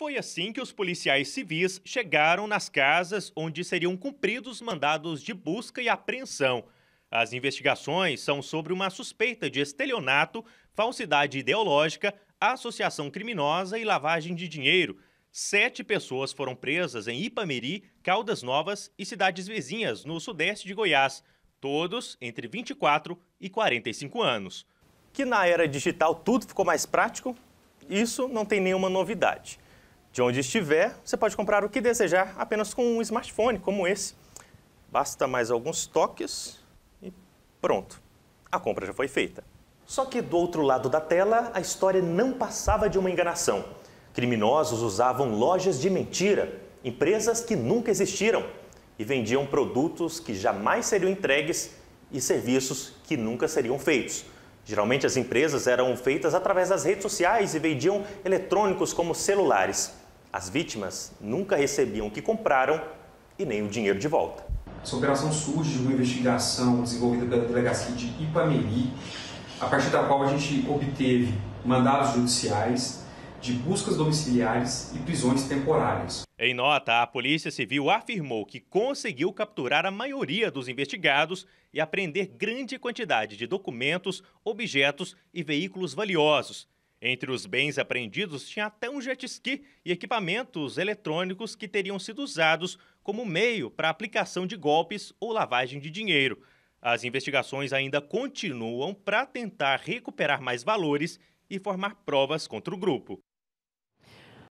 Foi assim que os policiais civis chegaram nas casas onde seriam cumpridos mandados de busca e apreensão. As investigações são sobre uma suspeita de estelionato, falsidade ideológica, associação criminosa e lavagem de dinheiro. Sete pessoas foram presas em Ipameri, Caldas Novas e cidades vizinhas no sudeste de Goiás, todos entre 24 e 45 anos. Que na era digital tudo ficou mais prático? Isso não tem nenhuma novidade. De onde estiver, você pode comprar o que desejar apenas com um smartphone como esse. Basta mais alguns toques e pronto. A compra já foi feita. Só que do outro lado da tela, a história não passava de uma enganação. Criminosos usavam lojas de mentira, empresas que nunca existiram e vendiam produtos que jamais seriam entregues e serviços que nunca seriam feitos. Geralmente as empresas eram feitas através das redes sociais e vendiam eletrônicos como celulares. As vítimas nunca recebiam o que compraram e nem o dinheiro de volta. Essa operação surge de uma investigação desenvolvida pela delegacia de Ipameri, a partir da qual a gente obteve mandados judiciais de buscas domiciliares e prisões temporárias. Em nota, a Polícia Civil afirmou que conseguiu capturar a maioria dos investigados e apreender grande quantidade de documentos, objetos e veículos valiosos entre os bens apreendidos tinha até um jet ski e equipamentos eletrônicos que teriam sido usados como meio para aplicação de golpes ou lavagem de dinheiro. As investigações ainda continuam para tentar recuperar mais valores e formar provas contra o grupo.